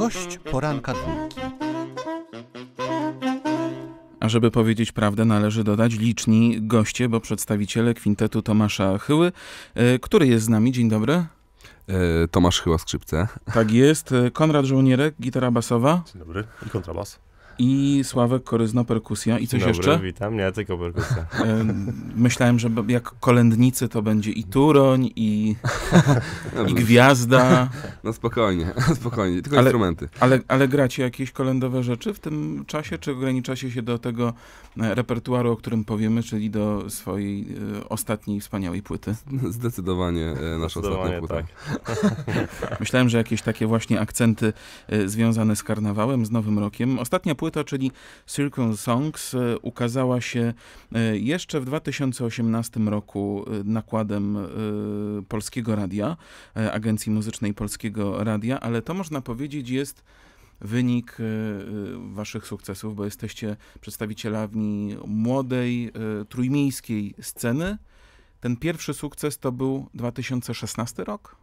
Gość poranka dwójki. A żeby powiedzieć prawdę, należy dodać liczni goście, bo przedstawiciele kwintetu Tomasza Chyły, e, który jest z nami. Dzień dobry. E, Tomasz Chyła, skrzypce. Tak jest. E, Konrad Żołnierek, gitara basowa. Dzień dobry. I kontrabas i Sławek Koryzno, perkusja i coś Dobry, jeszcze? witam, nie, tylko perkusja. Myślałem, że jak kolędnicy to będzie i Turoń, i, no i Gwiazda. No spokojnie, spokojnie, tylko ale, instrumenty. Ale, ale gracie jakieś kolędowe rzeczy w tym czasie, czy ograniczacie się do tego e, repertuaru, o którym powiemy, czyli do swojej e, ostatniej wspaniałej płyty? Zdecydowanie e, nasza ostatnia płyta. Tak. Myślałem, że jakieś takie właśnie akcenty związane z karnawałem, z Nowym Rokiem. Ostatnia płyta płyta, czyli Circle Songs, e, ukazała się e, jeszcze w 2018 roku e, nakładem Polskiego Radia, Agencji Muzycznej Polskiego Radia, ale to można powiedzieć jest wynik waszych sukcesów, bo jesteście przedstawicielami młodej, trójmiejskiej sceny. Ten pierwszy sukces to był 2016 rok?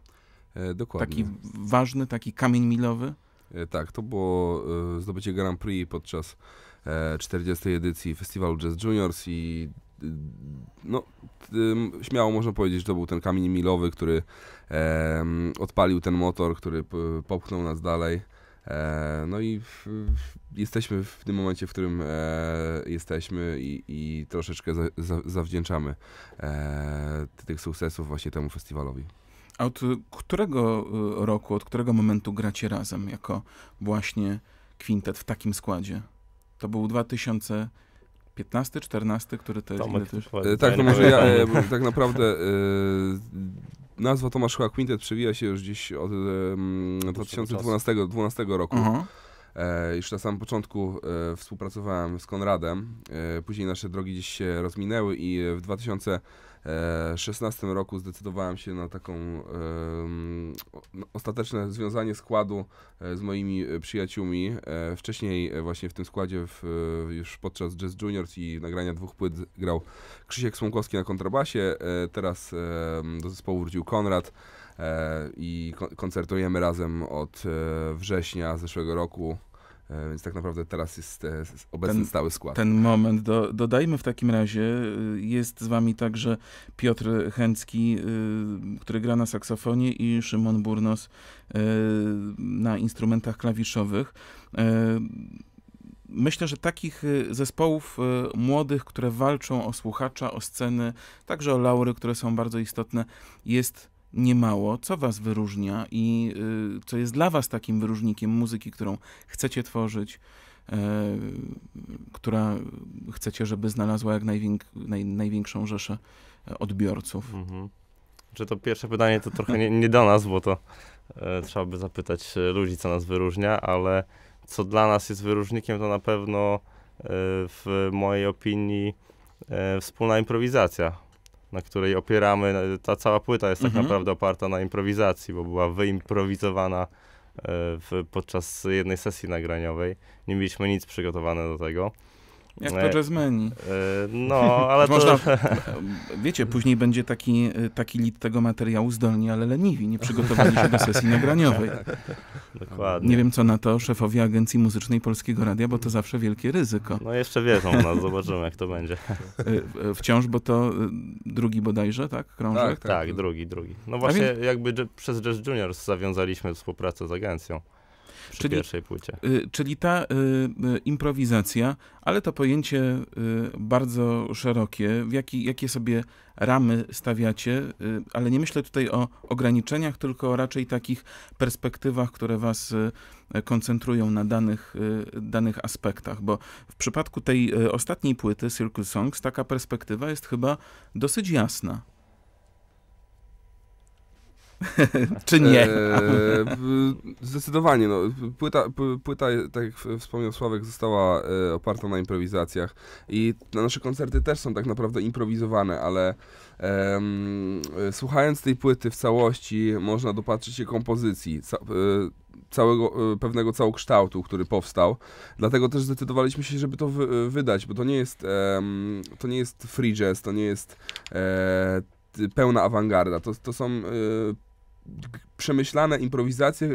Dokładnie. Taki ważny, taki kamień milowy? E, tak, to było e, zdobycie Grand Prix podczas 40. E, edycji festiwalu Jazz Juniors i no, śmiało można powiedzieć, że to był ten kamień milowy, który e, odpalił ten motor, który popchnął nas dalej. E, no i w, w, jesteśmy w tym momencie, w którym e, jesteśmy i, i troszeczkę za, za, zawdzięczamy tych sukcesów właśnie temu festiwalowi. A od którego y, roku, od którego momentu gracie razem jako właśnie kwintet w takim składzie? To był 2000. 15, 14, który to jest. Tomek, e, Tak, to może ja e, tak naprawdę e, nazwa Tomasz Chyła Quintet przewija się już gdzieś od 2012 12 roku. Uh -huh. E, już na samym początku e, współpracowałem z Konradem, e, później nasze drogi gdzieś się rozminęły i w 2016 roku zdecydowałem się na taką ostateczne związanie składu z moimi przyjaciółmi. Wcześniej właśnie w tym składzie w, już podczas Jazz Juniors i nagrania dwóch płyt grał Krzysiek Słomkowski na kontrabasie, teraz do zespołu wrócił Konrad. E, i koncertujemy razem od e, września zeszłego roku. E, więc tak naprawdę teraz jest obecny ten, stały skład. Ten moment, do, dodajmy w takim razie, y, jest z wami także Piotr Chęcki, y, który gra na saksofonie i Szymon Burnos y, na instrumentach klawiszowych. Myślę, że takich zespołów młodych, które walczą o słuchacza, o sceny, także o laury, które są bardzo istotne, jest niemało, co was wyróżnia i y, co jest dla was takim wyróżnikiem muzyki, którą chcecie tworzyć, e, która chcecie, żeby znalazła jak najwięk, naj, największą rzeszę e, odbiorców. Mhm. Czy znaczy, to pierwsze pytanie to trochę nie, nie do nas, bo to e, trzeba by zapytać ludzi, co nas wyróżnia, ale co dla nas jest wyróżnikiem, to na pewno w mojej opinii wspólna improwizacja na której opieramy, ta cała płyta jest tak mhm. naprawdę oparta na improwizacji, bo była wyimprowizowana e, w, podczas jednej sesji nagraniowej. Nie mieliśmy nic przygotowane do tego. Jak e, to jazzmeni. E, no, ale to... Można, wiecie, później będzie taki, taki lit tego materiału zdolni, ale leniwi. Nie przygotowali się do sesji nagraniowej. Dokładnie. Nie wiem, co na to szefowie Agencji Muzycznej Polskiego Radia, bo to zawsze wielkie ryzyko. No jeszcze wierzą w nas, zobaczymy, jak to będzie. E, wciąż, bo to drugi bodajże, tak? Krążek? Tak, tak, tak, tak drugi, drugi. No właśnie jakby przez Jazz Junior zawiązaliśmy współpracę z agencją. Przy czyli, pierwszej płycie. Y, czyli ta y, y, improwizacja, ale to pojęcie y, bardzo szerokie, w jaki, jakie sobie ramy stawiacie, y, ale nie myślę tutaj o ograniczeniach, tylko raczej takich perspektywach, które was y, koncentrują na danych, danych aspektach, bo w przypadku tej ostatniej płyty Circle Songs taka perspektywa jest chyba dosyć jasna. Czy nie? E, e, zdecydowanie. No. Płyta, płyta, tak jak wspomniał Sławek, została e, oparta na improwizacjach. I nasze koncerty też są tak naprawdę improwizowane, ale e, słuchając tej płyty w całości, można dopatrzyć się kompozycji. Ca e, całego, e, pewnego całokształtu, który powstał. Dlatego też zdecydowaliśmy się, żeby to wy wydać, bo to nie jest, um, to nie jest free jazz, to nie jest pełna awangarda. To, to są przemyślane improwizacje,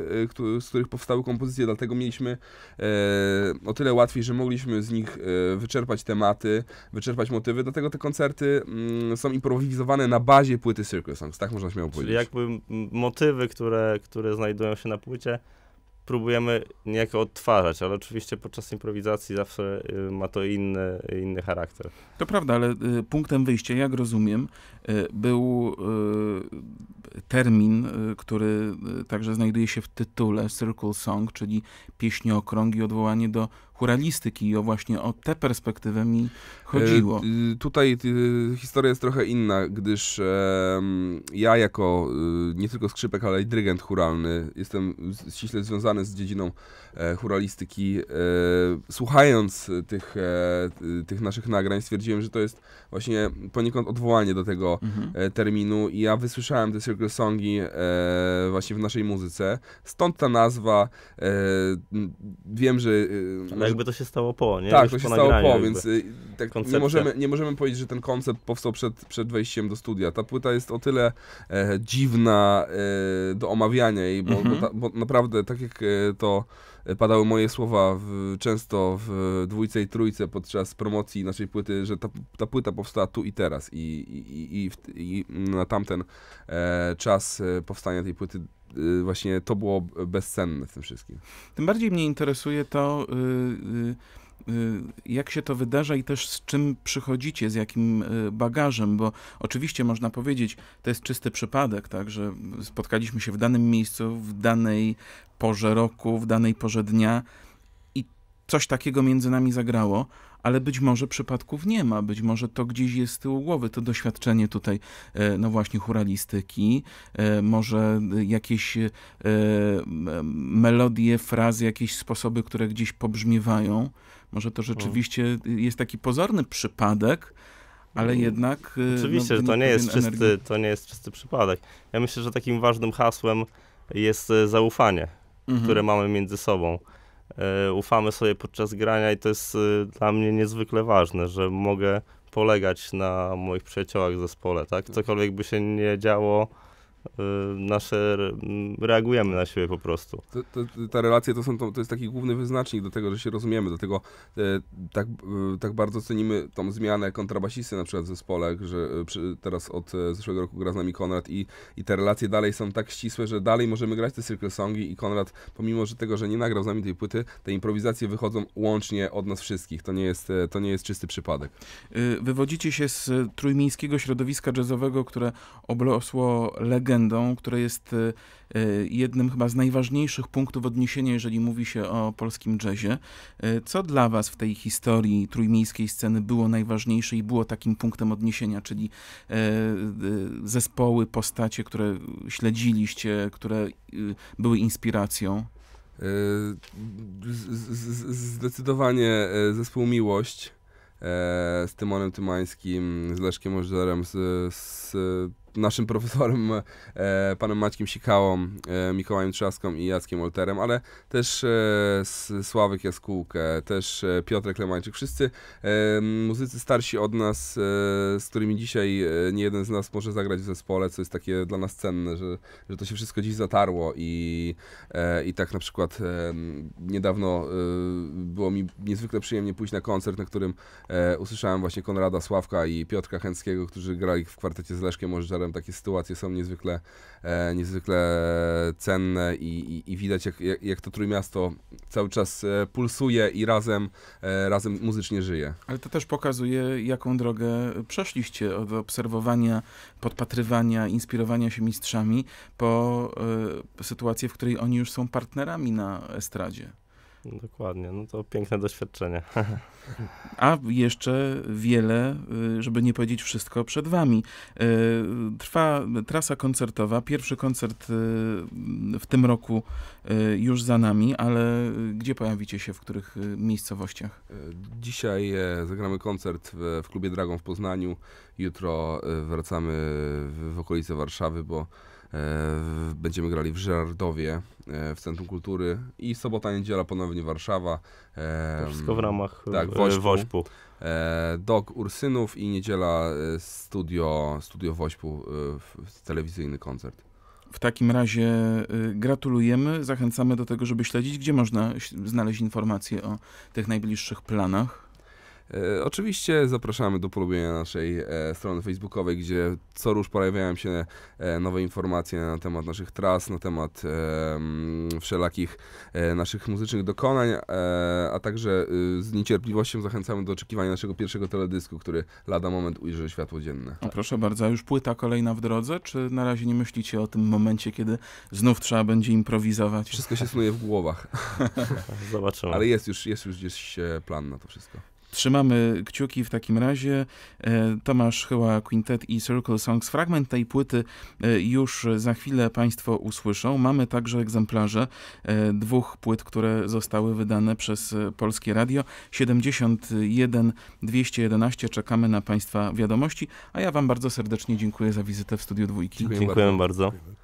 e, z których powstały kompozycje, dlatego mieliśmy e, o tyle łatwiej, że mogliśmy z nich e, wyczerpać tematy, wyczerpać motywy, dlatego te koncerty mm, są improwizowane na bazie płyty Circle Songs, tak można śmiało powiedzieć. Czyli jakby motywy, które, które znajdują się na płycie, próbujemy niejako odtwarzać, ale oczywiście podczas improwizacji zawsze y, ma to inny, inny charakter. To prawda, ale y, punktem wyjścia, jak rozumiem, Y, był y, termin, y, który także znajduje się w tytule Circle Song, czyli pieśniokrąg odwołanie do huralistyki i o właśnie o tę perspektywę mi chodziło. E, tutaj historia jest trochę inna, gdyż e, ja jako nie tylko skrzypek, ale i dyrygent churalny jestem ściśle związany z dziedziną e, huralistyki. E, słuchając tych, e, tych naszych nagrań stwierdziłem, że to jest właśnie poniekąd odwołanie do tego mhm. E, terminu i ja wysłyszałem te Circle Songi e, właśnie w naszej muzyce. Stąd ta nazwa. E, wiem, że... E, może... jakby to się stało po, nie? Tak, Już to się stało po, więc e, tak, nie, możemy, nie możemy powiedzieć, że ten koncept powstał przed, przed wejściem do studia. Ta płyta jest o tyle e, dziwna do omawiania jej, bo, mhm. bo, ta, bo naprawdę tak jak to E, padały moje słowa w, często w dwójce i trójce podczas promocji naszej płyty, że ta, ta płyta powstała tu i teraz i, i, i, w, i na tamten e, czas e, powstania tej płyty e, właśnie to było bezcenne w tym wszystkim. Tym bardziej mnie interesuje to... Yy, yy Y, jak się to wydarza i też z czym przychodzicie, z jakim y, bagażem, bo oczywiście można powiedzieć, to jest czysty przypadek, tak, że spotkaliśmy się w danym miejscu, w danej porze roku, w danej porze dnia i coś takiego między nami zagrało, ale być może przypadków nie ma, być może to gdzieś jest z tyłu głowy, to doświadczenie tutaj, e, no właśnie, huralistyki, e, może jakieś e, melodie, frazy, jakieś sposoby, które gdzieś pobrzmiewają, może to rzeczywiście y, jest taki pozorny przypadek, ale mm. jednak. Y, no, Oczywiście, no, że to nie, jest czysty, to nie jest czysty przypadek. Ja myślę, że takim ważnym hasłem jest y, zaufanie, mhm. które mamy między sobą. Ufamy sobie podczas grania i to jest dla mnie niezwykle ważne, że mogę polegać na moich przyjaciołach w zespole, tak? tak. Cokolwiek by się nie działo, Y, nasze, reagujemy na siebie po prostu. To, to, ta relacja to, są, to, to, jest taki główny wyznacznik do tego, że się rozumiemy, do tego e, tak, e, tak bardzo cenimy tą zmianę kontrabasisty na przykład w zespole, że e, przy, teraz od e, zeszłego roku gra z nami Konrad i, i te relacje dalej są tak ścisłe, że dalej możemy grać te Circle Songi i Konrad, pomimo że tego, że nie nagrał z nami tej płyty, te improwizacje wychodzą łącznie od nas wszystkich. To nie jest, e, to nie jest czysty przypadek. Wywodzicie się z trójmińskiego środowiska jazzowego, które obrosło legendą legendą, która jest e, e, jednym chyba z najważniejszych punktów odniesienia, jeżeli mówi się o polskim jazzie. E, co dla was w tej historii trójmiejskiej sceny było najważniejsze i było takim punktem odniesienia, czyli zespoły, postacie, które śledziliście, które były inspiracją? Zdecydowanie zespół Miłość z Tymonem Tymańskim, z Leszkiem Ożerem, z, z naszym profesorem, e, panem Maćkiem Sikałą, e, Mikołajem Trzaską i Jackiem Olterem, ale też e, Sławek Jaskółkę, też Piotrek Lemańczyk. Wszyscy muzycy starsi od nas, z którymi dzisiaj nie jeden z nas może zagrać w zespole, co jest takie dla nas cenne, że, że to się wszystko dziś zatarło i, i tak na przykład niedawno było mi niezwykle przyjemnie pójść na koncert, na którym usłyszałem właśnie Konrada Sławka i Piotra Chęckiego, którzy grali w kwartecie z Leszkiem Możdżera takie sytuacje są niezwykle, e, niezwykle cenne i, i, i widać, jak, jak, jak to Trójmiasto cały czas e, pulsuje i razem, e, razem muzycznie żyje. Ale to też pokazuje, jaką drogę przeszliście od obserwowania, podpatrywania, inspirowania się mistrzami po e, sytuację, w której oni już są partnerami na estradzie. Dokładnie, no to piękne doświadczenie. A jeszcze wiele, y, żeby nie powiedzieć wszystko, przed wami. Y, trwa trasa koncertowa. Pierwszy koncert y, w tym roku już za nami, ale gdzie pojawicie się, w których miejscowościach? Dzisiaj e, zagramy koncert w klubie Dragon w Poznaniu Jutro e, wracamy w okolice Warszawy, bo e, Będziemy grali w Żerardowie, e, w Centrum Kultury i sobota, niedziela ponownie Warszawa. To wszystko w ramach tak, Wośpu. Wośpu. Dok Ursynów i niedziela studio, studio Wośpu, telewizyjny koncert. W takim razie gratulujemy, zachęcamy do tego, żeby śledzić, gdzie można znaleźć informacje o tych najbliższych planach. E, oczywiście zapraszamy do polubienia naszej e, strony facebookowej, gdzie co rusz pojawiają się e, nowe informacje na temat naszych tras, na temat wszelakich naszych muzycznych dokonań, a także y, z niecierpliwością zachęcamy do oczekiwania naszego pierwszego teledysku, który lada moment ujrzy światło dzienne. No proszę bardzo, a już płyta kolejna w drodze, czy na razie nie myślicie o tym momencie, kiedy znów trzeba będzie improwizować? Wszystko się snuje w głowach. Zobaczymy. Ale jest już, jest już gdzieś plan na to wszystko. Trzymamy kciuki w takim razie. E, Tomasz Chyła Quintet i Circle Songs. Fragment tej płyty e, już za chwilę Państwo usłyszą. Mamy także egzemplarze e, dwóch płyt, które zostały wydane przez Polskie Radio. 71 211 czekamy na Państwa wiadomości, a ja Wam bardzo serdecznie dziękuję za wizytę w Studiu Dwójki. Dziękujemy, Dziękujemy bardzo. bardzo.